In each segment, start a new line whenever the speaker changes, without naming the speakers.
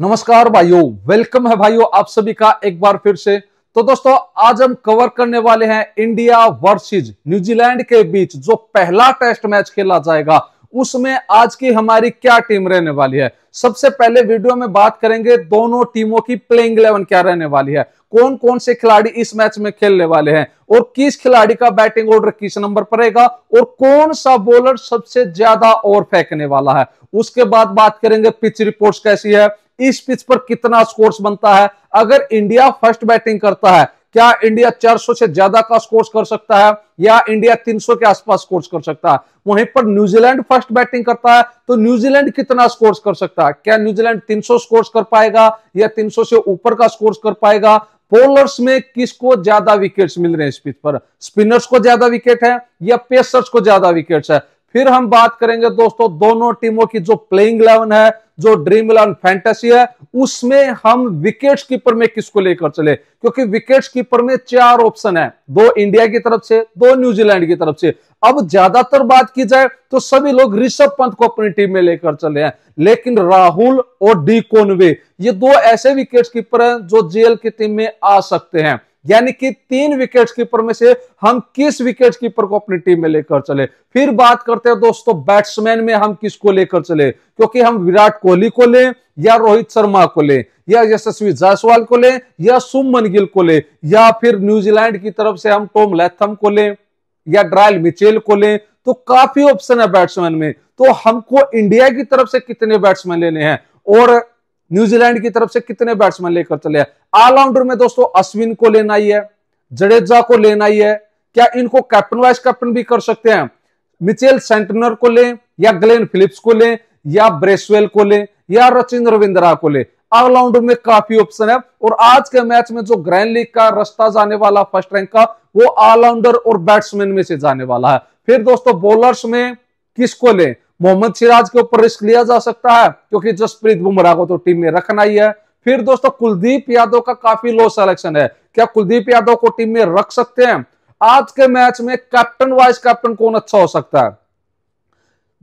नमस्कार भाइयों वेलकम है भाइयों आप सभी का एक बार फिर से तो दोस्तों आज हम कवर करने वाले हैं इंडिया वर्सेस न्यूजीलैंड के बीच जो पहला टेस्ट मैच खेला जाएगा उसमें आज की हमारी क्या टीम रहने वाली है सबसे पहले वीडियो में बात करेंगे दोनों टीमों की प्लेइंग इलेवन क्या रहने वाली है कौन कौन से खिलाड़ी इस मैच में खेलने वाले हैं और किस खिलाड़ी का बैटिंग ऑर्डर किस नंबर पर रहेगा और कौन सा बॉलर सबसे ज्यादा ओवर फेंकने वाला है उसके बाद बात करेंगे पिच रिपोर्ट्स कैसी है इस पिच पर कितना स्कोर बनता है अगर इंडिया फर्स्ट बैटिंग करता है क्या इंडिया 400 से ज्यादा का स्कोर कर सकता है या इंडिया 300 के आसपास स्कोर कर सकता है वहीं पर न्यूजीलैंड फर्स्ट बैटिंग करता है तो न्यूजीलैंड कितना स्कोर कर सकता है क्या न्यूजीलैंड 300 स्कोर कर पाएगा या 300 से ऊपर का स्कोर्स कर पाएगा बोलर्स में किसको ज्यादा विकेट्स मिल रहे हैं इस पिच पर स्पिनर्स को ज्यादा विकेट है या पेसर्स को ज्यादा विकेट है फिर हम बात करेंगे दोस्तों दोनों टीमों की जो प्लेइंग इलेवन है जो ड्रीम इलेवन फैंटेसी है उसमें हम विकेट कीपर में किसको लेकर चले क्योंकि विकेट कीपर में चार ऑप्शन है दो इंडिया की तरफ से दो न्यूजीलैंड की तरफ से अब ज्यादातर बात की जाए तो सभी लोग ऋषभ पंत को अपनी टीम में लेकर चले हैं लेकिन राहुल और डी कोनवे ये दो ऐसे विकेट कीपर हैं जो जेएल की टीम में आ सकते हैं यानी कि तीन विकेट कीपर में से हम किस विकेट कीपर को अपनी टीम में लेकर चले फिर बात करते हैं दोस्तों बैट्समैन में हम किसको लेकर चले क्योंकि हम विराट कोहली को लें या रोहित शर्मा को लें या यशस्वी जायसवाल को लें या सुमन गिल को लें या फिर न्यूजीलैंड की तरफ से हम टोम लैथम को लें या ड्रायल मिचेल को लें तो काफी ऑप्शन है बैट्समैन में तो हमको इंडिया की तरफ से कितने बैट्समैन लेने हैं और न्यूजीलैंड की तरफ से कितने बैट्समैन लेकर चले ऑलराउंडर में दोस्तों अश्विन को लेना ही है जडेजा को लेना ही है क्या इनको कैप्टन वाइस कैप्टन भी कर सकते हैं मिचेल सेंटनर को लें या ग्लेन फिलिप्स को लें या ब्रेसवेल को लें या रचिन रविंद्रा को लें ऑलराउंडर में काफी ऑप्शन है और आज के मैच में जो ग्रैंड लीग का रास्ता जाने वाला फर्स्ट रैंक का वो ऑलराउंडर और बैट्समैन में से जाने वाला है फिर दोस्तों बॉलर्स में किसको लें मोहम्मद सिराज के ऊपर रिस्क लिया जा सकता है क्योंकि जसप्रीत बुमराह को तो टीम में रखना ही है फिर दोस्तों कुलदीप यादव का काफी लो सिलेक्शन है क्या कुलदीप यादव को टीम में रख सकते हैं आज के मैच में कैप्टन वाइस कैप्टन कौन अच्छा हो सकता है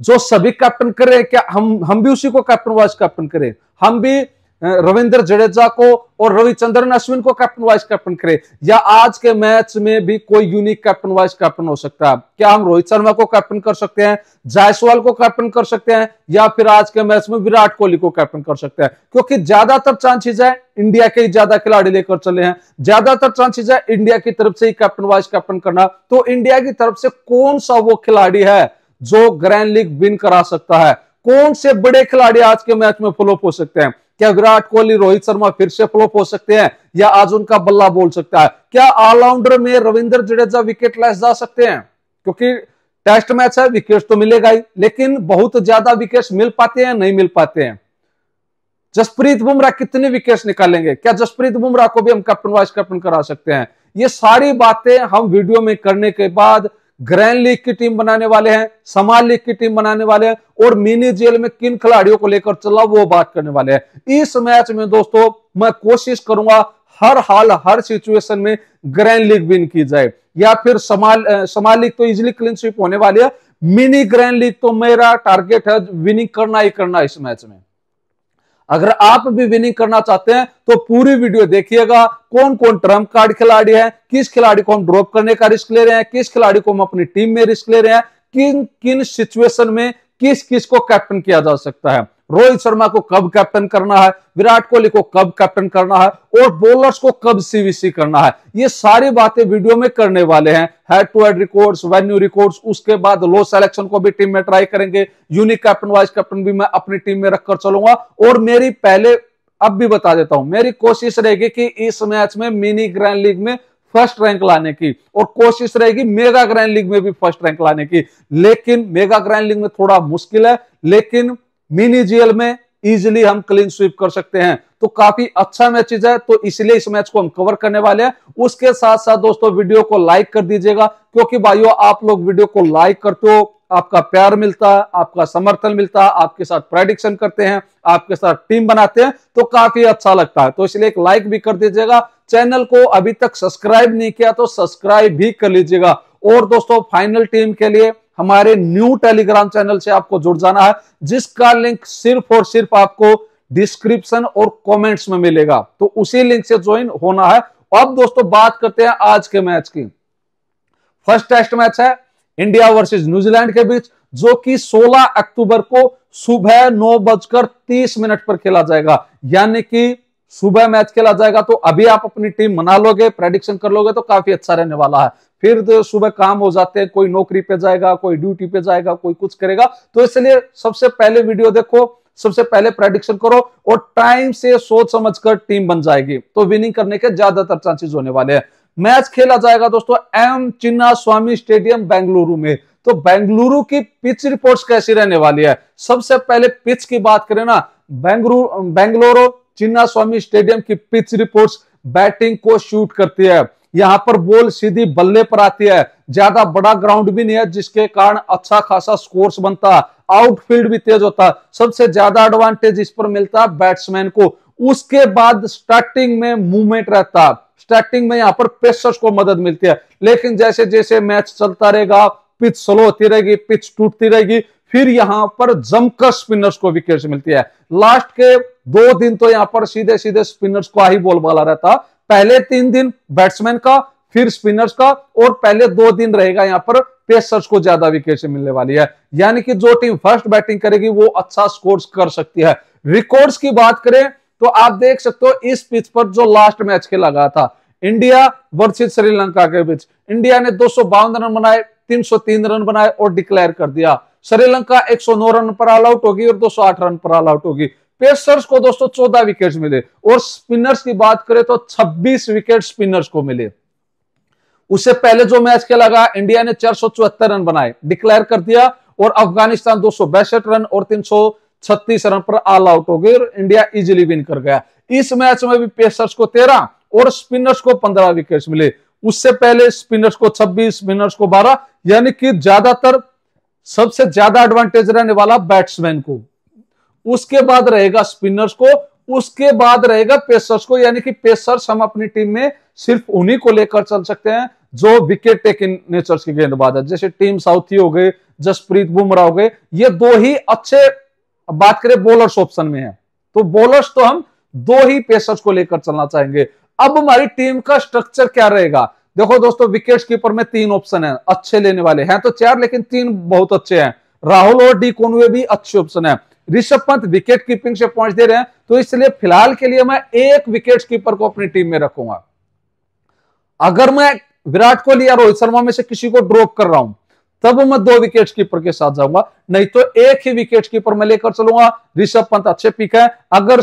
जो सभी कैप्टन करें क्या हम हम भी उसी को कैप्टन वाइस कैप्टन करें हम भी रविंद्र जडेजा को और रविचंद्रन अश्विन को कैप्टन वाइस कैप्टन करे या आज के मैच में भी कोई यूनिक कैप्टन वाइस कैप्टन हो सकता है क्या हम रोहित शर्मा को कैप्टन कर सकते हैं जायसवाल को कैप्टन कर सकते हैं या फिर आज के मैच में विराट कोहली को कैप्टन कर सकते हैं क्योंकि ज्यादातर चांसेज है इंडिया के ज्यादा खिलाड़ी लेकर चले हैं ज्यादातर चांसेज है इंडिया की तरफ से ही कैप्टन वाइस कैप्टन करना तो इंडिया की तरफ से कौन सा वो खिलाड़ी है जो ग्रैंड लीग विन करा सकता है कौन से बड़े खिलाड़ी आज के मैच में फॉलोअप हो सकते हैं क्या विराट कोहली रोहित शर्मा फिर से फ्लॉप हो सकते हैं या आज उनका बल्ला बोल सकता है क्या ऑलराउंडर में रविंद्र जडेजा विकेट लैस जा सकते हैं क्योंकि टेस्ट मैच है विकेट तो मिलेगा ही लेकिन बहुत ज्यादा विकेट मिल पाते हैं नहीं मिल पाते हैं जसप्रीत बुमराह कितने विकेट निकालेंगे क्या जसप्रीत बुमराह को भी हम कैप्टन वाइस कैप्टन करा सकते हैं ये सारी बातें हम वीडियो में करने के बाद ग्रैंड लीग की टीम बनाने वाले हैं समाल लीग की टीम बनाने वाले हैं और मिनी जेल में किन खिलाड़ियों को लेकर चला वो बात करने वाले हैं इस मैच में दोस्तों मैं कोशिश करूंगा हर हाल हर सिचुएशन में ग्रैंड लीग विन की जाए या फिर समाल समाल लीग तो इजिली क्लीन स्वीप होने वाली है मिनी ग्रैंड लीग तो मेरा टारगेट है विनिंग करना ही करना इस मैच में अगर आप भी विनिंग करना चाहते हैं तो पूरी वीडियो देखिएगा कौन कौन ट्रम्प कार्ड खिलाड़ी है किस खिलाड़ी को हम ड्रॉप करने का रिस्क ले रहे हैं किस खिलाड़ी को हम अपनी टीम में रिस्क ले रहे हैं किन किन सिचुएशन में किस किस को कैप्टन किया जा सकता है रोहित शर्मा को कब कैप्टन करना है विराट कोहली को कब कैप्टन करना है और बॉलर्स को कब सीवीसी करना है ये सारी बातें वीडियो में करने वाले हैं head to head records venue records उसके बाद लो सेलेक्शन को भी टीम में ट्राई करेंगे यूनिक कैप्टन वाइस कैप्टन भी मैं अपनी टीम में रखकर चलूंगा और मेरी पहले अब भी बता देता हूं मेरी कोशिश रहेगी कि इस मैच में मिनी ग्रैंड लीग में फर्स्ट रैंक लाने की और कोशिश रहेगी मेगा ग्रैंड लीग में भी फर्स्ट रैंक लाने की लेकिन मेगा ग्रैंड लीग में थोड़ा मुश्किल है लेकिन मिनी जीएल में इजिली हम क्लीन स्वीप कर सकते हैं तो काफी अच्छा मैचेज है तो इसलिए इस मैच को हम कवर करने वाले हैं उसके साथ साथ दोस्तों वीडियो को लाइक कर दीजिएगा क्योंकि भाइयों आप लोग वीडियो को लाइक करते हो आपका प्यार मिलता है आपका समर्थन मिलता है आपके साथ प्रेडिक्शन करते हैं आपके साथ टीम बनाते हैं तो काफी अच्छा लगता है तो इसलिए एक लाइक भी कर दीजिएगा चैनल को अभी तक सब्सक्राइब नहीं किया तो सब्सक्राइब भी कर लीजिएगा और दोस्तों फाइनल टीम के लिए हमारे न्यू टेलीग्राम चैनल से आपको जुड़ जाना है जिसका लिंक सिर्फ और सिर्फ आपको डिस्क्रिप्शन और कमेंट्स में मिलेगा तो उसी लिंक से ज्वाइन होना है अब दोस्तों बात करते हैं आज के मैच की फर्स्ट टेस्ट मैच है इंडिया वर्सेस न्यूजीलैंड के बीच जो कि 16 अक्टूबर को सुबह नौ बजकर तीस मिनट पर खेला जाएगा यानी कि सुबह मैच खेला जाएगा तो अभी आप अपनी टीम मना लोगे प्रेडिक्शन कर लोगे तो काफी अच्छा रहने वाला है फिर तो सुबह काम हो जाते हैं कोई नौकरी पे जाएगा कोई ड्यूटी पे जाएगा कोई कुछ करेगा तो इसलिए सबसे पहले वीडियो देखो सबसे पहले प्रेडिक्शन करो और टाइम से सोच समझ कर टीम बन जाएगी तो विनिंग करने के ज्यादातर चांसेस होने वाले हैं मैच खेला जाएगा दोस्तों M Chinnaswamy stadium Bengaluru में तो बेंगलुरु की पिच रिपोर्ट्स कैसी रहने वाली है सबसे पहले पिच की बात करें ना बेंगलुरु बेंगलुरु चिन्ना स्वामी स्टेडियम की पिच रिपोर्ट्स बैटिंग को शूट करती है यहाँ पर बॉल सीधी बल्ले पर आती है ज्यादा बड़ा ग्राउंड भी नहीं है जिसके कारण अच्छा खासा स्कोर्स बनता आउटफील्ड भी तेज होता सबसे ज्यादा एडवांटेज इस पर मिलता बैट्समैन को उसके बाद स्टार्टिंग में मूवमेंट रहता स्टार्टिंग में यहाँ पर प्रेशर्स को मदद मिलती है लेकिन जैसे जैसे मैच चलता रहेगा पिच स्लो होती रहेगी पिच टूटती रहेगी फिर यहां पर जमकर स्पिनर्स को विकेट मिलती है लास्ट के दो दिन तो यहां पर सीधे सीधे स्पिनर्स को ही बोलबाला रहता पहले तीन दिन बैट्समैन का फिर स्पिनर्स का और पहले दो दिन रहेगा यहाँ पर पेसर्स को ज्यादा विकेट मिलने वाली है यानी कि जो टीम फर्स्ट बैटिंग करेगी वो अच्छा स्कोर कर सकती है रिकॉर्ड्स की बात करें तो आप देख सकते हो इस पिच पर जो लास्ट मैच खेला गया था इंडिया वर्सेज श्रीलंका के बीच इंडिया ने दो रन बनाए 303 रन बनाए और डिक्लेयर कर दिया श्रीलंका 109 रन पर ऑल आउट होगी और 208 रन पर ऑल आउट होगी पेसर्स को दोस्तों चौदह विकेट मिले और स्पिनर्स की बात करें तो छब्बीस विकेट स्पिनर्स को मिले उससे पहले जो मैच खेला गया इंडिया ने चार रन बनाए डिक्लेयर कर दिया और अफगानिस्तान दो रन और तीन छत्तीस रन पर ऑल आउट हो गई और इंडिया इजिली विन कर गया इस मैच में भी पेसर्स को तेरह और स्पिनर्स को पंद्रह विकेट मिले उससे पहले स्पिनर्स को छब्बीस स्पिनर्स को बारह यानी कि ज्यादातर सबसे ज्यादा एडवांटेज रहने वाला बैट्समैन को उसके बाद रहेगा स्पिनर्स को उसके बाद रहेगा पेसर्स को यानी कि पेसर्स हम अपनी टीम में सिर्फ उन्हीं को लेकर चल सकते हैं जो विकेट टेकिंग नेचर्स की गेंदबाज है जैसे टीम साउथी हो गए जसप्रीत बुमराह हो गए ये दो ही अच्छे बात करें बॉलर्स ऑप्शन में है तो बॉलर्स तो हम दो ही पेसर्स को लेकर चलना चाहेंगे अब हमारी टीम का स्ट्रक्चर क्या रहेगा देखो दोस्तों विकेट कीपर में तीन ऑप्शन है अच्छे लेने वाले हैं तो चार लेकिन तीन बहुत अच्छे हैं राहुल और डी कोनवे भी अच्छे ऑप्शन है ऋषभ पंत विकेट कीपिंग से पहुंच दे रहे हैं तो इसलिए फिलहाल के लिए मैं एक विकेट कीपर को अपनी टीम में रखूंगा अगर मैं विराट कोहली या रोहित शर्मा में से किसी को ड्रॉप कर रहा हूं तब मैं दो विकेट कीपर के साथ जाऊंगा नहीं तो एक ही विकेट कीपर मैं लेकर चलूंगा ऋषभ पंत अच्छे पिक है अगर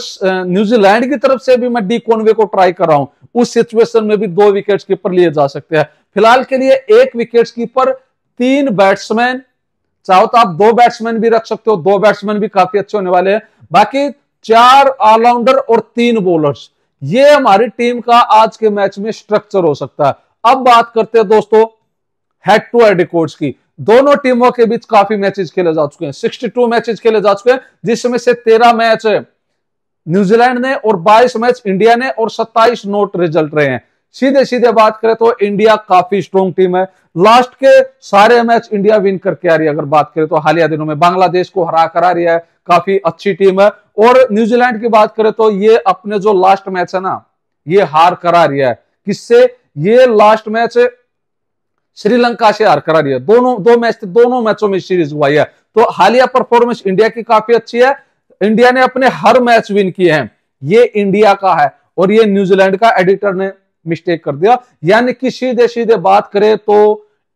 न्यूजीलैंड की तरफ से भी मैं डी कॉनवे को ट्राई कर रहा हूं उस सिचुएशन में भी दो विकेट कीपर लिए जा सकते हैं फिलहाल के लिए एक विकेट कीपर तीन बैट्समैन चाहो तो आप दो बैट्समैन भी रख सकते हो दो बैट्समैन भी काफी अच्छे होने वाले हैं बाकी चार ऑलराउंडर और तीन बॉलर्स ये हमारी टीम का आज के मैच में स्ट्रक्चर हो सकता है अब बात करते हैं दोस्तों हेड टू हेड रिकॉर्ड्स की दोनों टीमों के बीच काफी मैचेस खेले जा चुके हैं 62 मैचेस खेले जा चुके हैं जिसमें से 13 मैच न्यूजीलैंड ने और 22 मैच इंडिया ने और 27 नोट रिजल्ट रहे हैं सीधे सीधे बात करें तो इंडिया काफी स्ट्रॉन्ग टीम है लास्ट के सारे मैच इंडिया विन करके आ रही है अगर बात करें तो हालिया दिनों में बांग्लादेश को हरा कर आ रही है काफी अच्छी टीम है और न्यूजीलैंड की बात करें तो ये अपने जो लास्ट मैच है ना ये हार करा रही है किससे ये लास्ट मैच श्रीलंका से हार करा रही है दोनों दो मैच दोनों मैचों में सीरीज हुआ है तो हालिया परफॉर्मेंस इंडिया की काफी अच्छी है इंडिया ने अपने हर मैच विन किए हैं ये इंडिया का है और ये न्यूजीलैंड का एडिटर ने मिस्टेक कर दिया यानी कि सीधे सीधे बात करें तो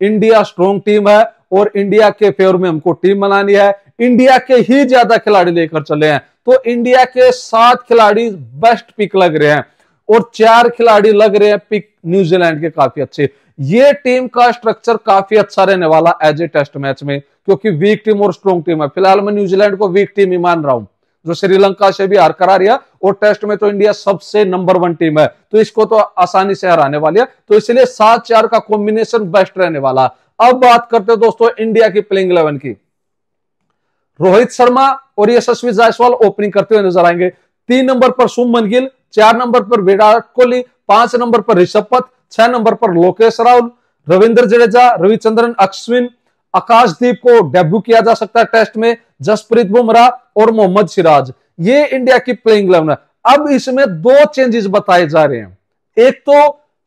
इंडिया स्ट्रॉन्ग टीम है और इंडिया के फेवर में हमको टीम बनानी है इंडिया के ही ज्यादा खिलाड़ी लेकर चले हैं तो इंडिया के सात खिलाड़ी बेस्ट पिक लग रहे हैं और चार खिलाड़ी लग रहे हैं पिक न्यूजीलैंड के काफी अच्छे ये टीम का स्ट्रक्चर काफी अच्छा रहने वाला एज ए टेस्ट मैच में क्योंकि वीक टीम और स्ट्रॉन्ग टीम है फिलहाल मैं न्यूजीलैंड को वीक टीम ही मान रहा हूं जो श्रीलंका से भी हार करा रही है और टेस्ट में तो इंडिया सबसे नंबर वन टीम है तो इसको तो आसानी से हराने वाली है तो इसलिए सात चार का कॉम्बिनेशन बेस्ट रहने वाला अब बात करते हैं दोस्तों इंडिया की प्लेइंग इलेवन की रोहित शर्मा और यशस्वी जायसवाल ओपनिंग करते हुए नजर आएंगे तीन नंबर पर सुमन गिल चार नंबर पर विराट कोहली पांच नंबर पर ऋषभ पथ छह नंबर पर लोकेश राहुल रविंद्र जडेजा रविचंद्रन अश्विन आकाशदीप को डेब्यू किया जा सकता है टेस्ट में जसप्रीत बुमराह और मोहम्मद सिराज ये इंडिया की प्लेइंग इलेवन है अब इसमें दो चेंजेस बताए जा रहे हैं एक तो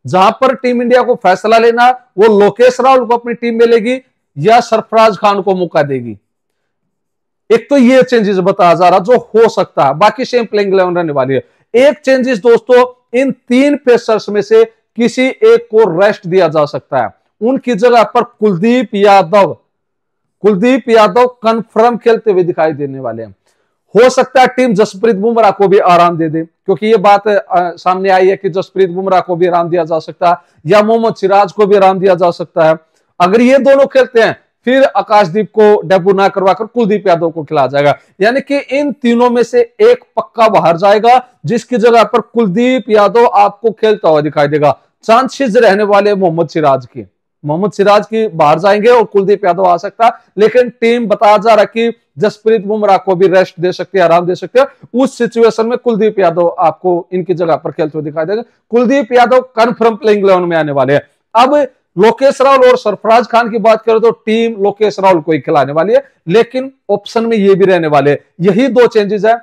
जहां पर टीम इंडिया को फैसला लेना वो लोकेश राहुल को अपनी टीम में लेगी या सरफराज खान को मौका देगी एक तो ये चेंजेस बताया जा रहा जो हो सकता है बाकी सेम प्लेइंग इलेवन रहने वाली है एक चेंजेस दोस्तों इन तीन पेसर्स में से किसी एक को रेस्ट दिया जा सकता है उनकी जगह पर कुलदीप यादव कुलदीप यादव कंफर्म खेलते हुए दिखाई देने वाले हैं हो सकता है टीम जसप्रीत बुमराह को भी आराम दे दे क्योंकि ये बात सामने आई है कि जसप्रीत बुमराह को भी आराम दिया जा सकता है या मोहम्मद सिराज को भी आराम दिया जा सकता है अगर ये दोनों खेलते हैं फिर आकाशदीप को डेब्यू ना करवाकर कुलदीप यादव को खिलाया जाएगा यानी कि इन तीनों में से एक पक्का बाहर जाएगा जिसकी जगह पर कुलदीप यादव आपको खेलता हुआ दिखाई देगा चांसेस रहने वाले मोहम्मद सिराज की मोहम्मद सिराज की बाहर जाएंगे और कुलदीप यादव आ सकता है लेकिन टीम बता जा रहा कि जसप्रीत बुमराह को भी रेस्ट दे सकते हैं आराम दे सकते हैं उस सिचुएशन में कुलदीप यादव आपको इनकी जगह पर खेलते हुए दिखाई देगा Kuldeep Yadav confirm playing eleven में आने वाले हैं अब लोकेश राहुल और सरफराज खान की बात करें तो टीम लोकेश राहुल को ही खिलाने वाली है लेकिन ऑप्शन में ये भी रहने वाले यही दो चेंजेस है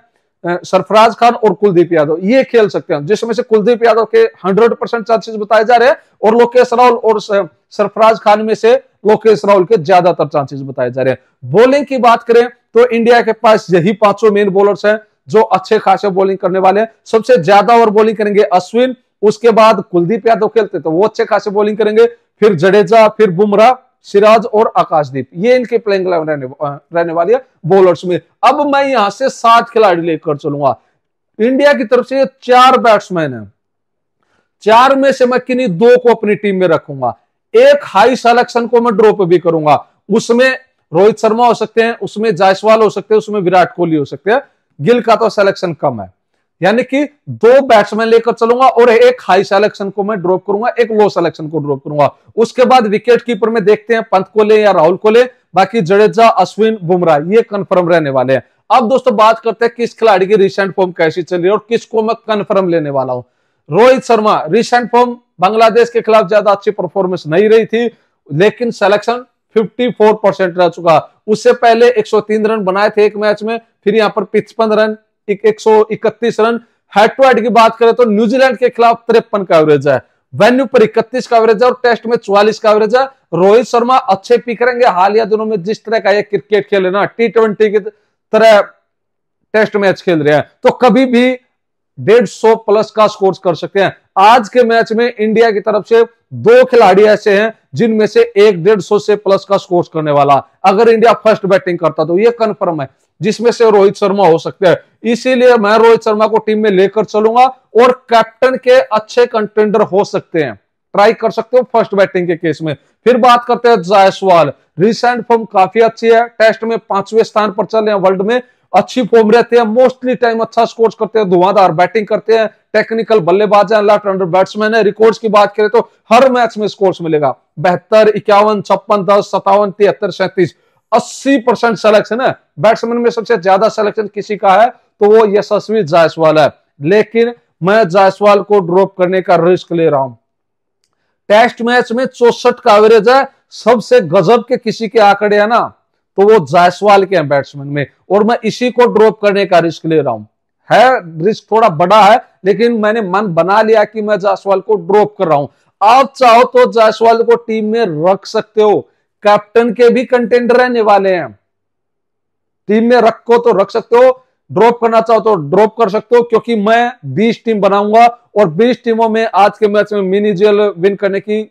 सरफराज खान और कुलदीप यादव ये खेल सकते हैं जिसमें से कुलदीप यादव के 100 परसेंट चांसेस बताए जा रहे हैं और लोकेश राहुल और सरफराज खान में से लोकेश राहुल के ज्यादातर चांसेस बताए जा रहे हैं बॉलिंग की बात करें तो इंडिया के पास यही पांचों मेन बॉलर हैं जो अच्छे खासे बॉलिंग करने वाले हैं सबसे ज्यादा ओवर बॉलिंग करेंगे अश्विन उसके बाद कुलदीप यादव खेलते तो वो अच्छे खासे बॉलिंग करेंगे फिर जडेजा फिर बुमराह सिराज और आकाशदीप ये इनके प्लेइंग रहने, रहने वाली है बॉलर्स में अब मैं यहां से सात खिलाड़ी लेकर चलूंगा इंडिया की तरफ से चार बैट्समैन है चार में से मैं किन्हीं दो को अपनी टीम में रखूंगा एक हाई सेलेक्शन को मैं ड्रॉप भी करूंगा उसमें रोहित शर्मा हो सकते हैं उसमें जायसवाल हो सकते हैं उसमें विराट कोहली हो सकते हैं गिल का तो सिलेक्शन कम है यानी कि दो बैट्समैन लेकर चलूंगा और एक हाई सेलेक्शन को मैं ड्रॉप करूंगा एक लो सेलेक्शन को ड्रॉप करूंगा उसके बाद विकेट कीपर में देखते हैं पंत को ले या राहुल को ले बाकी जडेजा अश्विन बुमराह ये कंफर्म रहने वाले हैं अब दोस्तों बात करते हैं किस खिलाड़ी की रिसेंट फॉर्म कैसी चल रही है और किसको मैं कन्फर्म लेने वाला हूं रोहित शर्मा रिसेंट फॉर्म बांग्लादेश के खिलाफ ज्यादा अच्छी परफॉर्मेंस नहीं रही थी लेकिन सिलेक्शन 54 परसेंट रह चुका उससे पहले 103 रन बनाए थे एक मैच में फिर यहां पर पिचपन रन एक सौ इकतीस रन हेड टू हेड की बात करें तो न्यूजीलैंड के खिलाफ तिरपन का एवरेज है वेन्यू पर इकतीस का एवरेज है और टेस्ट में चौवालीस का एवरेज है रोहित शर्मा अच्छे पिक करेंगे हालिया दिनों में जिस तरह का ये क्रिकेट खेल ना टी ट्वेंटी की तरह टेस्ट मैच खेल रहे हैं तो कभी भी डेढ़ सौ प्लस का स्कोर कर सकते हैं आज के मैच में इंडिया की तरफ से दो खिलाड़ी ऐसे हैं जिनमें से एक डेढ़ सौ से प्लस का स्कोर करने वाला अगर इंडिया फर्स्ट बैटिंग करता तो यह कंफर्म है जिसमें से रोहित शर्मा हो सकते हैं इसीलिए मैं रोहित शर्मा को टीम में लेकर चलूंगा और कैप्टन के अच्छे कंटेंडर हो सकते हैं ट्राई कर सकते हो फर्स्ट बैटिंग के केस में फिर बात करते हैं जायसवाल रिसेंट फॉर्म काफी अच्छी है टेस्ट में पांचवें स्थान पर चल रहे हैं वर्ल्ड में अच्छी फॉर्म रहते हैं मोस्टली टाइम अच्छा स्कोर करते हैं धुआंधार बैटिंग करते हैं टेक्निकल बल्लेबाज हैं लेफ्ट अंडर बैट्समैन है रिकॉर्ड्स की बात करें तो हर मैच में स्कोर्स मिलेगा बहत्तर इक्यावन छप्पन दस सत्तावन तिहत्तर सैंतीस अस्सी परसेंट सिलेक्शन है बैट्समैन में सबसे ज्यादा सिलेक्शन किसी का है तो वो यशस्वी जायसवाल है लेकिन मैं जायसवाल को ड्रॉप करने का रिस्क ले रहा हूं टेस्ट मैच में चौसठ का एवरेज है सबसे गजब के किसी के आंकड़े है ना तो वो जायसवाल के हैं बैट्समैन में और मैं इसी को ड्रॉप करने का रिस्क ले रहा हूं है रिस्क थोड़ा बड़ा है लेकिन मैंने मन बना लिया कि मैं जायसवाल को ड्रॉप कर रहा हूं आप चाहो तो जायसवाल को टीम में रख सकते हो कैप्टन के भी कंटेंडर रहने वाले हैं टीम में रखो तो रख सकते हो ड्रॉप करना चाहो तो ड्रॉप कर सकते हो क्योंकि मैं बीस टीम बनाऊंगा और बीस टीमों में आज के मैच में मिनी जेल विन करने की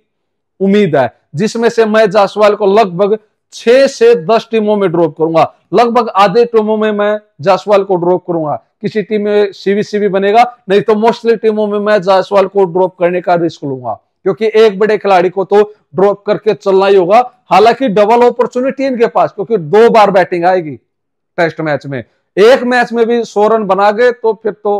उम्मीद है जिसमें से मैं जासवाल को लगभग छह से दस टीमों में ड्रॉप करूंगा लगभग आधे टीमों में मैं जायसवाल को ड्रॉप करूंगा किसी टीम में सीवी सीवी बनेगा नहीं तो मोस्टली टीमों में मैं जायसवाल को ड्रॉप करने का रिस्क लूंगा क्योंकि एक बड़े खिलाड़ी को तो ड्रॉप करके चलना ही होगा हालांकि डबल अपॉर्चुनिटी इनके पास क्योंकि दो बार बैटिंग आएगी टेस्ट मैच में एक मैच में भी सौ रन बना गए तो फिर तो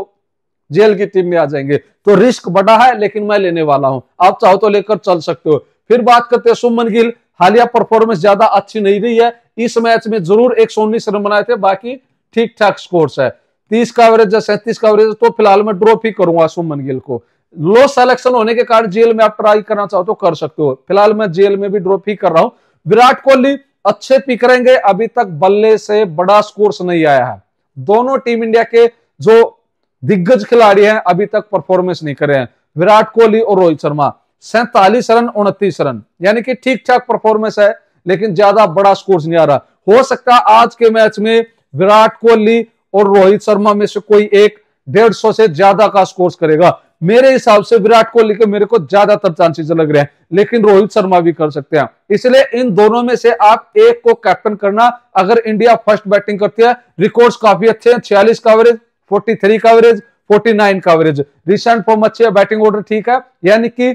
जेल की टीम में आ जाएंगे तो रिस्क बड़ा है लेकिन मैं लेने वाला हूं आप चाहो तो लेकर चल सकते हो फिर बात करते हैं सुमन गिल हालिया परफॉर्मेंस ज्यादा अच्छी नहीं रही है इस मैच में जरूर एक रन बनाए थे बाकी ठीक ठाक स्कोर्स है तीस का एवरेज या सैंतीस का एवरेज तो फिलहाल मैं ड्रॉप ही करूंगा सुमन गिल को लो सेलेक्शन होने के कारण जेल में आप ट्राई करना चाहो तो कर सकते हो फिलहाल मैं जेल में भी ड्रॉप ही कर रहा हूं विराट कोहली अच्छे पिक रहेंगे अभी तक बल्ले से बड़ा स्कोर्स नहीं आया है दोनों टीम इंडिया के जो दिग्गज खिलाड़ी हैं अभी तक परफॉर्मेंस नहीं करे हैं विराट कोहली और रोहित शर्मा सैतालीस रन उनतीस रन यानी कि ठीक ठाक परफॉर्मेंस है लेकिन ज्यादा बड़ा स्कोर नहीं आ रहा हो सकता आज के मैच में विराट कोहली और रोहित शर्मा में से कोई एक डेढ़ सौ से ज्यादा का स्कोर करेगा मेरे हिसाब से विराट कोहली के मेरे को ज्यादातर चांसेस लग रहे हैं लेकिन रोहित शर्मा भी कर सकते हैं इसलिए इन दोनों में से आप एक को कैप्टन करना अगर इंडिया फर्स्ट बैटिंग करती है रिकॉर्ड्स काफी अच्छे हैं छियालीस का एवरेज फोर्टी थ्री का एवरेज फोर्टी नाइन का एवरेज रिसेंट फॉर्म अच्छी है बैटिंग ऑर्डर ठीक है यानी कि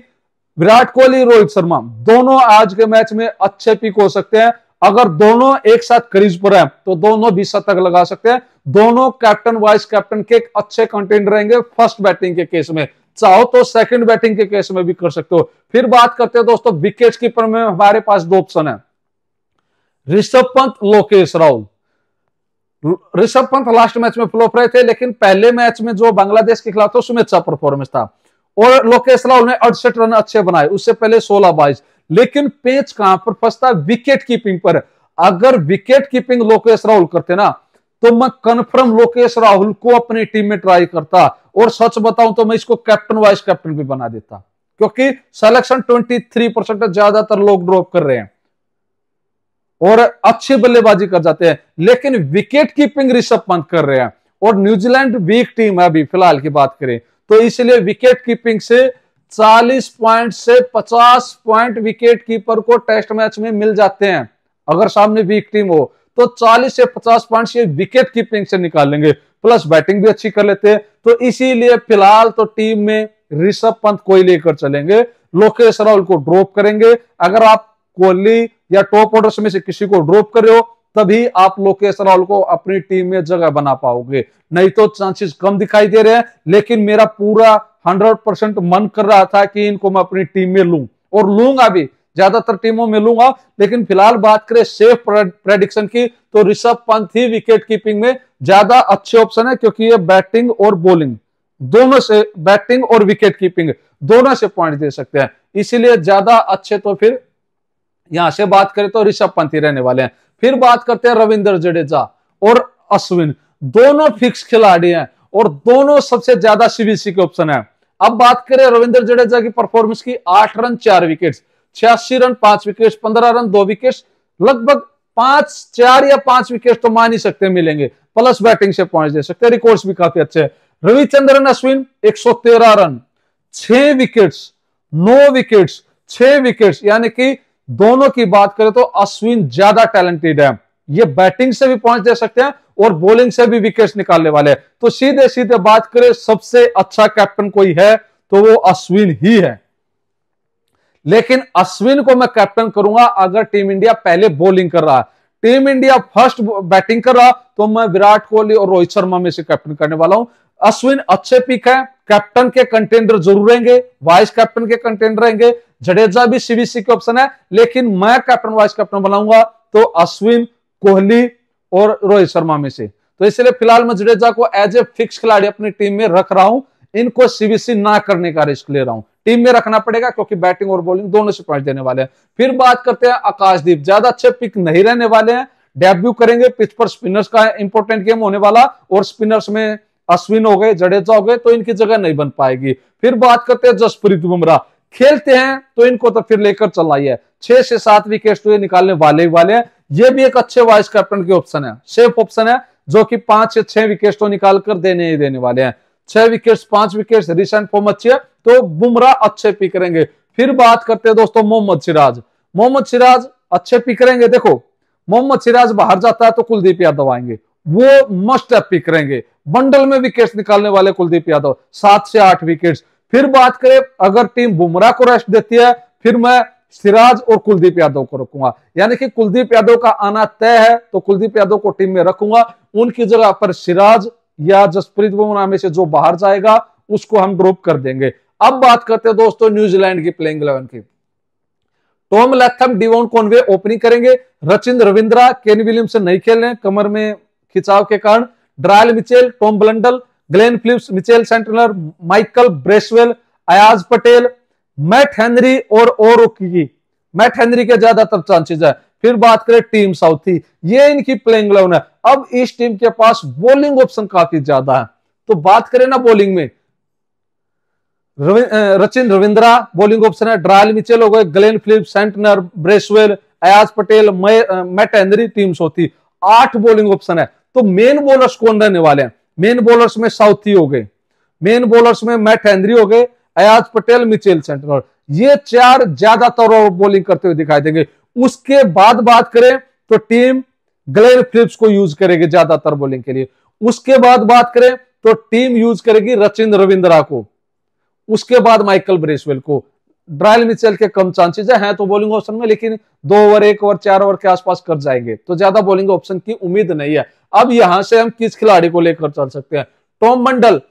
विराट कोहली रोहित शर्मा दोनों आज के मैच में अच्छे पिक हो सकते हैं अगर दोनों एक साथ करीज पर हैं तो दोनों बीस शतक लगा सकते हैं दोनों कैप्टन वाइस कैप्टन के अच्छे कंटेंट रहेंगे फर्स्ट बैटिंग के केस में चाहो तो सेकंड बैटिंग के केस में भी कर सकते हो फिर बात करते हैं दोस्तों विकेट कीपर में हमारे पास दो ऑप्शन है ऋषभ पंत लोकेश राहुल ऋषभ पंत लास्ट मैच में फ्लोप रहे थे लेकिन पहले मैच में जो बांग्लादेश के खिलाफ था उसमें अच्छा परफॉर्मेंस था और लोकेश राहुल ने अड़सठ रन अच्छे बनाए उससे पहले सोलह बाईस लेकिन पेच कहां पर फंसता विकेट कीपिंग पर अगर विकेट कीपिंग लोकेश राहुल करते ना तो मैं कन्फर्म लोकेश राहुल को अपनी टीम में ट्राई करता और सच बताऊं तो मैं इसको कैप्टन वाइस कैप्टन भी बना देता क्योंकि सिलेक्शन 23 परसेंट ज्यादातर लोग ड्रॉप कर रहे हैं और अच्छी बल्लेबाजी कर जाते हैं लेकिन विकेट कीपिंग ऋषभ पंत कर रहे हैं और न्यूजीलैंड वीक टीम है अभी फिलहाल की बात करें तो इसलिए विकेट कीपिंग से 40 पॉइंट से 50 पॉइंट विकेट कीपर को टेस्ट मैच में मिल जाते हैं अगर सामने वीक टीम हो तो 40 से 50 पॉइंट्स ये विकेट कीपिंग से निकालेंगे प्लस बैटिंग भी अच्छी कर लेते हैं तो इसीलिए फिलहाल तो टीम में ऋषभ पंत को ही लेकर चलेंगे लोकेश राहुल को ड्रॉप करेंगे अगर आप कोहली या टॉप ऑर्डर में से किसी को ड्रॉप कर रहे हो तभी आप लोकेश राहुल को अपनी टीम में जगह बना पाओगे नहीं तो चांसेस कम दिखाई दे रहे हैं लेकिन मेरा पूरा हंड्रेड परसेंट मन कर रहा था कि इनको मैं अपनी टीम में लू और लूंगा भी ज्यादातर टीमों में लूंगा लेकिन फिलहाल बात करें सेफ प्रेडिक्शन की तो ऋषभ पंत ही विकेट कीपिंग में ज्यादा अच्छे ऑप्शन है क्योंकि ये बैटिंग और बॉलिंग दोनों से बैटिंग और विकेट कीपिंग दोनों से पॉइंट दे सकते हैं इसीलिए ज्यादा अच्छे तो फिर यहां से बात करें तो ऋषभ पंत ही रहने वाले हैं फिर बात करते हैं रविंद्र जडेजा और अश्विन दोनों फिक्स खिलाड़ी हैं और दोनों सबसे ज्यादा सीबीसी के ऑप्शन है अब बात करें रविंद्र जडेजा की परफॉर्मेंस की आठ रन चार विकेट्स छियासी रन पांच विकेट पंद्रह रन दो विकेट लगभग पांच चार या पांच विकेट तो मान ही सकते मिलेंगे प्लस बैटिंग से पॉइंट दे सकते रिकॉर्ड्स भी काफी अच्छे हैं रविचंद्रन अश्विन 113 रन छह विकेट्स नौ विकेट्स छह विकेट्स यानी कि दोनों की बात करें तो अश्विन ज्यादा टैलेंटेड है ये बैटिंग से भी पॉइंट दे सकते हैं और बॉलिंग से भी विकेट निकालने वाले हैं तो सीधे सीधे बात करें सबसे अच्छा कैप्टन कोई है तो वो अश्विन ही है लेकिन अश्विन को मैं कैप्टन करूंगा अगर टीम इंडिया पहले बॉलिंग कर रहा है टीम इंडिया फर्स्ट बैटिंग कर रहा तो मैं विराट कोहली और रोहित शर्मा में से कैप्टन करने वाला हूं अश्विन अच्छे पिक है कैप्टन के कंटेंडर जरूर रहेंगे वाइस कैप्टन के कंटेंडर रहेंगे जडेजा भी सीबीसी के ऑप्शन है लेकिन मैं कैप्टन वाइस कैप्टन बनाऊंगा तो अश्विन कोहली और रोहित शर्मा में से तो इसलिए फिलहाल मैं जडेजा को एज ए फिक्स खिलाड़ी अपनी टीम में रख रहा हूं इनको सीबीसी ना करने का रिस्क ले रहा हूं टीम में रखना पड़ेगा क्योंकि बैटिंग और बॉलिंग दोनों से पॉइंट देने वाले हैं फिर बात करते हैं आकाशदीप ज्यादा अच्छे पिक नहीं रहने वाले हैं डेब्यू करेंगे पिच पर स्पिनर्स का इंपोर्टेंट गेम होने वाला और स्पिनर्स में अश्विन हो गए जडेजा हो गए तो इनकी जगह नहीं बन पाएगी फिर बात करते हैं जसप्रीत बुमराह खेलते हैं तो इनको तो फिर लेकर चलाइए छह से सात विकेट तो ये निकालने वाले ही वाले हैं ये भी एक अच्छे वाइस कैप्टन के ऑप्शन है सेफ ऑप्शन है जो कि पांच से छह विकेट तो निकालकर देने ही देने वाले हैं छह विकेट पांच विकेट रिसेंट फॉर्म अच्छी है तो बुमराह अच्छे पिक करेंगे फिर बात करते हैं दोस्तों मोहम्मद सिराज मोहम्मद सिराज अच्छे पिक करेंगे देखो मोहम्मद सिराज बाहर जाता है तो कुलदीप यादव आएंगे वो मस्ट है पिक करेंगे बंडल में विकेट्स निकालने वाले कुलदीप यादव सात से आठ विकेट्स फिर बात करें अगर टीम बुमराह को रेस्ट देती है फिर मैं सिराज और कुलदीप यादव को रखूंगा यानी कि कुलदीप यादव का आना तय है तो कुलदीप यादव को टीम में रखूंगा उनकी जगह पर सिराज या जसप्रीत बुमराह में से जो बाहर जाएगा उसको हम ड्रॉप कर देंगे अब बात करते हैं दोस्तों न्यूजीलैंड की प्लेइंग इलेवन की Tom Latham Devon Conway opening करेंगे रचिन रविंद्रा केन विलियमसन नहीं खेल रहे कमर में खिंचाव के कारण Daryl Mitchell Tom Blundell Glenn Phillips Mitchell Santner Michael Bracewell Ajaz Patel Matt Henry और ओरुकी मैट हेनरी के ज्यादातर चांसेस है फिर बात करें टीम साउथ की ये इनकी प्लेइंग इलेवन है अब इस टीम के पास बॉलिंग ऑप्शन काफी ज्यादा है तो बात करें ना बॉलिंग में रचिन रविंद्रा बॉलिंग ऑप्शन है ड्रायल मिचेल हो गए Glenn Phillip Santner Bracewell Ajaz Patel Matt Henry teams होती आठ बॉलिंग ऑप्शन है तो मेन बॉलर्स कौन रहने वाले हैं मेन बॉलर्स में साउथी हो गए मेन बॉलर्स में मैट हेनरी हो गए अयाज पटेल मिचेल सेंटनर ये चार ज्यादातर बॉलिंग करते हुए दिखाई देंगे उसके बाद बात करें तो टीम ग्लेन फिलिप्स को यूज करेगी ज्यादातर बॉलिंग के लिए उसके बाद बात करें तो टीम यूज करेगी रचिन रविंद्रा को उसके बाद माइकल ब्रेसवेल को ड्रायल मिचेल के कम चांसेज हैं तो बॉलिंग ऑप्शन में लेकिन दो ओवर एक ओवर चार ओवर के आसपास कर जाएंगे तो ज्यादा बॉलिंग ऑप्शन की उम्मीद नहीं है अब यहां से हम किस खिलाड़ी को लेकर चल सकते हैं टॉम मंडल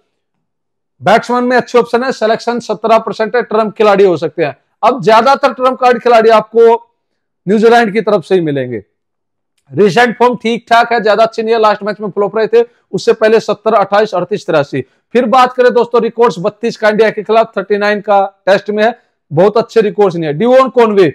बैट्समैन में अच्छे ऑप्शन है सिलेक्शन सत्रह परसेंट है ट्रम्प खिलाड़ी हो सकते हैं अब ज्यादातर ट्रम्प कार्ड खिलाड़ी आपको न्यूजीलैंड की तरफ से ही मिलेंगे रिसेंट फॉर्म ठीक ठाक है ज्यादा अच्छी नहीं है लास्ट मैच में फ्लोप रहे थे उससे पहले सत्तर अट्ठाईस अड़तीस तिरासी फिर बात करें दोस्तों रिकॉर्ड्स बत्तीस का इंडिया के खिलाफ थर्टी नाइन का टेस्ट में है बहुत अच्छे रिकॉर्ड्स नहीं है डिओन कॉनवे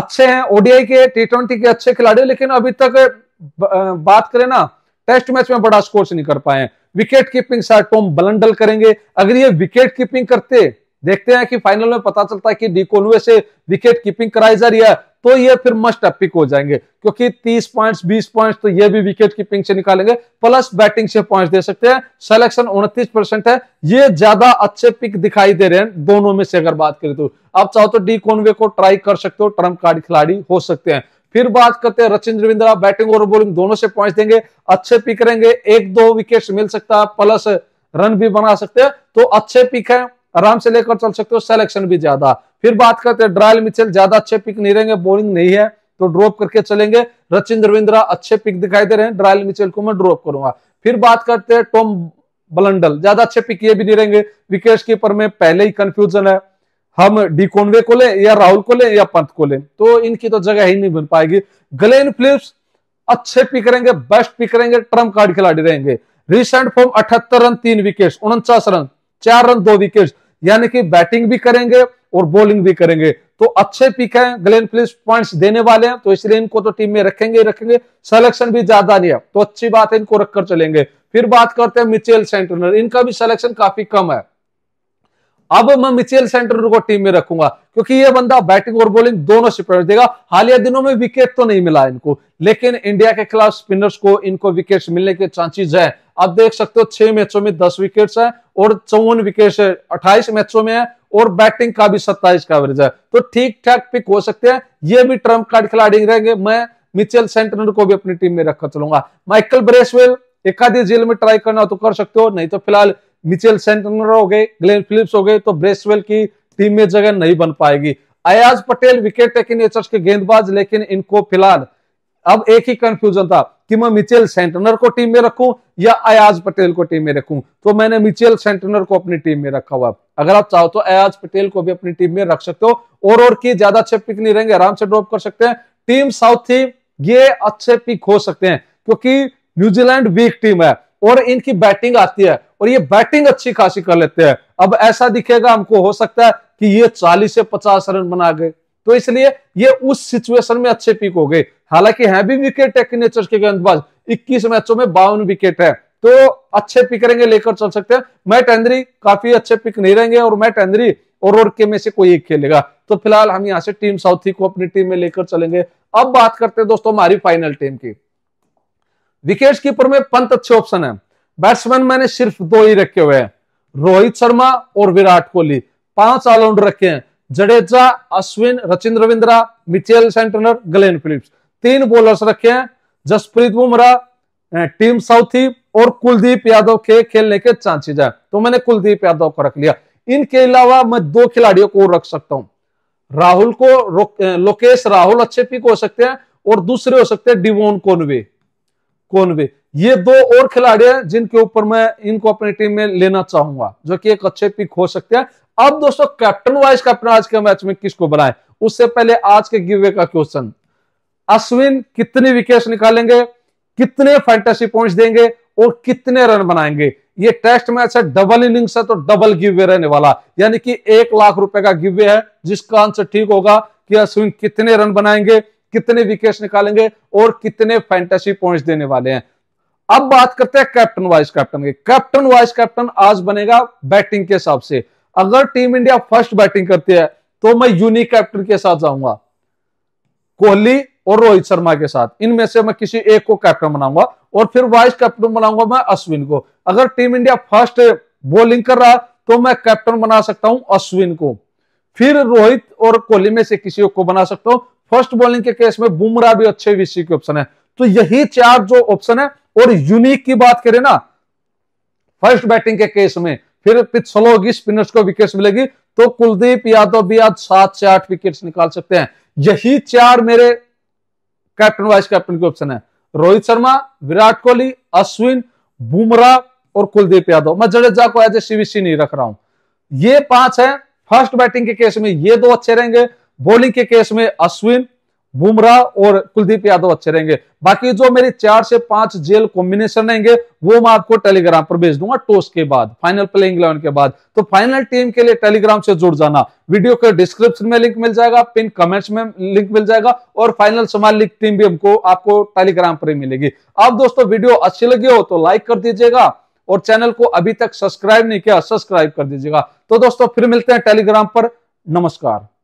अच्छे हैं ओडीआई के टी ट्वेंटी के अच्छे खिलाड़ी लेकिन अभी तक बात करें ना टेस्ट मैच में बड़ा स्कोर नहीं कर पाए wicket keeping sir Tom Blundell करेंगे अगर ये विकेट कीपिंग करते देखते हैं कि फाइनल में पता चलता है कि कोनवे से विकेट कीपिंग कराई जा रही है तो ये फिर मस्ट अपिक पिक हो जाएंगे क्योंकि 30 पॉइंट्स 20 पॉइंट्स तो ये भी विकेट कीपिंग से निकालेंगे प्लस बैटिंग से पॉइंट्स दे सकते हैं सिलेक्शन उनतीस परसेंट है ये ज्यादा अच्छे पिक दिखाई दे रहे हैं दोनों में से अगर बात करें तो आप चाहो तो डी कोनवे को ट्राई कर सकते हो ट्रम्प कार्ड खिलाड़ी हो सकते हैं फिर बात करते हैं रचिन रविंद्रा बैटिंग और बॉलिंग दोनों से पॉइंट देंगे अच्छे पिक रहेंगे एक दो विकेट मिल सकता है प्लस रन भी बना सकते हैं तो अच्छे पिक है आराम से लेकर चल सकते हो सेलेक्शन भी ज्यादा फिर बात करते हैं ड्रायल मिचेल ज्यादा अच्छे पिक नहीं रहेंगे बोलिंग नहीं है तो ड्रॉप करके चलेंगे रचिन रविंद्रा अच्छे पिक दिखाई दे रहे हैं ड्रायल मिचेल को मैं ड्रॉप करूंगा फिर बात करते हैं टॉम बलंडल ज्यादा अच्छे पिक ये भी नहीं रहेंगे विकेश कीपर में पहले ही कंफ्यूजन है हम डी कोनवे को ले या राहुल को ले या पंत को ले तो इनकी तो जगह ही नहीं बन पाएगी ग्लेन फिलिप्स अच्छे पिक रहेंगे बेस्ट पिक रहेंगे ट्रम्प कार्ड खिलाड़ी रहेंगे रिसेंट फॉर्म अठहत्तर रन तीन विकेट उनचास रन चार रन दो विकेट यानी कि बैटिंग भी करेंगे और बॉलिंग भी करेंगे तो अच्छे पिक हैं ग्लेन फिलिप्स पॉइंट्स देने वाले हैं तो इसलिए इनको तो टीम में रखेंगे ही रखेंगे सिलेक्शन भी ज्यादा नहीं है तो अच्छी बात है इनको रखकर चलेंगे फिर बात करते हैं मिचेल सेंटनर इनका भी सिलेक्शन काफी कम है अब मैं मिचेल सेंटर को टीम में रखूंगा क्योंकि ये बंदा बैटिंग और बॉलिंग दोनों प्रवेश देगा हालिया दिनों में विकेट तो नहीं मिला इनको लेकिन इंडिया के खिलाफ स्पिनर्स को इनको विकेट मिलने के चांसेस है आप देख सकते हो छह मैचों में दस विकेट है और चौवन विकेट है अट्ठाईस मैचों में है और बैटिंग का भी सत्ताईस का एवरेज है तो ठीक ठाक पिक हो सकते हैं ये भी ट्रम्प कार्ड खिलाड़ी रहेंगे मैं मिचेल सेंटनर को भी अपनी टीम में रखकर चलूंगा माइकल ब्रेसवेल एकाधी जेल में ट्राई करना तो कर सकते हो नहीं तो फिलहाल मिचेल सेंटनर हो गए ग्लेन फिलिप्स हो गए तो ब्रेसवेल की टीम में जगह नहीं बन पाएगी Ajaz Patel wicket taking natures के गेंदबाज लेकिन इनको फिलहाल अब एक ही कंफ्यूजन था कि मैं मिचेल सेंटनर को टीम में रखूं या अयाज पटेल को टीम में रखूं तो मैंने मिचेल सेंटनर को अपनी टीम में रखा हुआ अगर आप चाहो तो अयाज पटेल को भी अपनी टीम में रख सकते हो और और की ज्यादा अच्छे पिक नहीं रहेंगे आराम से ड्रॉप कर सकते हैं टीम साउथ थी ये अच्छे पिक हो सकते हैं क्योंकि न्यूजीलैंड वीक टीम है और इनकी बैटिंग आती है और ये बैटिंग अच्छी खासी कर लेते हैं अब ऐसा दिखेगा हमको हो सकता है कि ये 40 से 50 रन बना गए तो इसलिए ये उस सिचुएशन में अच्छे पिक हो गए हालांकि है भी विकेट है नेचर के गेंदबाज इक्कीस मैचों में बावन विकेट है तो अच्छे पिक रहेंगे लेकर चल सकते हैं मैट एंद्री काफी अच्छे पिक नहीं रहेंगे और मैट एंद्री और और के में से कोई एक खेलेगा तो फिलहाल हम यहाँ से टीम साउथी को अपनी टीम में लेकर चलेंगे अब बात करते हैं दोस्तों हमारी फाइनल टीम की विकेट कीपर में पंत अच्छे ऑप्शन है बैट्समैन मैंने सिर्फ दो ही रखे हुए हैं रोहित शर्मा और विराट कोहली पांच ऑलराउंड रखे हैं Jadeja Ashwin Rachin Ravindra Mitchell Santner Glenn Phillips तीन बॉलर्स रखे हैं जसप्रीत बुमराह टीम साउथी और कुलदीप यादव के खेलने के चांसेज है तो मैंने कुलदीप यादव को रख लिया इनके अलावा मैं दो खिलाड़ियों को रख सकता हूं राहुल को लोकेश राहुल अच्छे पिक हो सकते हैं और दूसरे हो सकते हैं डिवोन कोनवे कोनवे ये दो और खिलाड़ी हैं जिनके ऊपर मैं इनको अपनी टीम में लेना चाहूंगा जो कि एक अच्छे पिक हो सकते हैं अब दोस्तों कैप्टन वाइस कैप्टन आज के मैच में किसको बनाए उससे पहले आज के गिवे का क्वेश्चन अश्विन कितने विकेट निकालेंगे कितने फैंटेसी पॉइंट देंगे और कितने रन बनाएंगे ये टेस्ट मैच है डबल इनिंग्स है तो डबल गिवे रहने वाला यानी कि एक लाख रुपए का गिवे है जिसका आंसर ठीक होगा कि अश्विन कितने रन बनाएंगे कितने विकेट निकालेंगे और कितने फैंटेसी पॉइंट देने वाले हैं अब बात करते हैं कैप्टन वाइस कैप्टन के कैप्टन वाइस कैप्टन आज बनेगा बैटिंग के हिसाब से अगर टीम इंडिया फर्स्ट बैटिंग करती है तो मैं यूनिक कैप्टन के साथ जाऊंगा कोहली और रोहित शर्मा के साथ इनमें से मैं किसी एक को कैप्टन बनाऊंगा और फिर वाइस कैप्टन बनाऊंगा मैं अश्विन को अगर टीम इंडिया फर्स्ट बॉलिंग कर रहा तो मैं कैप्टन बना सकता हूं अश्विन को फिर रोहित और कोहली में से किसी को बना सकता हूं फर्स्ट बॉलिंग के केस में बुमराह भी अच्छे विषय के ऑप्शन है तो यही चार जो ऑप्शन है और यूनिक की बात करें ना फर्स्ट बैटिंग के केस में फिर पिछल होगी स्पिनर्स को विकेट मिलेगी तो कुलदीप यादव भी आज सात से आठ विकेट निकाल सकते हैं यही चार मेरे कैप्टन वाइस कैप्टन के ऑप्शन है रोहित शर्मा विराट कोहली अश्विन बुमराह और कुलदीप यादव मैं जडेजा को एज ए सीवीसी नहीं रख रहा हूं ये पांच है फर्स्ट बैटिंग के केस में ये दो अच्छे रहेंगे बॉलिंग के केस में अश्विन बुमराह और कुलदीप यादव अच्छे रहेंगे बाकी जो मेरे चार से पांच जेल कॉम्बिनेशन रहेंगे वो मैं आपको टेलीग्राम पर भेज दूंगा टॉस के बाद फाइनल प्लेइंग इलेवन के बाद तो फाइनल टीम के लिए टेलीग्राम से जुड़ जाना वीडियो के डिस्क्रिप्शन में लिंक मिल जाएगा पिन कमेंट्स में लिंक मिल जाएगा और फाइनल समाल लीग टीम भी हमको आपको टेलीग्राम पर ही मिलेगी अब दोस्तों वीडियो अच्छी लगी हो तो लाइक कर दीजिएगा और चैनल को अभी तक सब्सक्राइब नहीं किया सब्सक्राइब कर दीजिएगा तो दोस्तों फिर मिलते हैं टेलीग्राम पर नमस्कार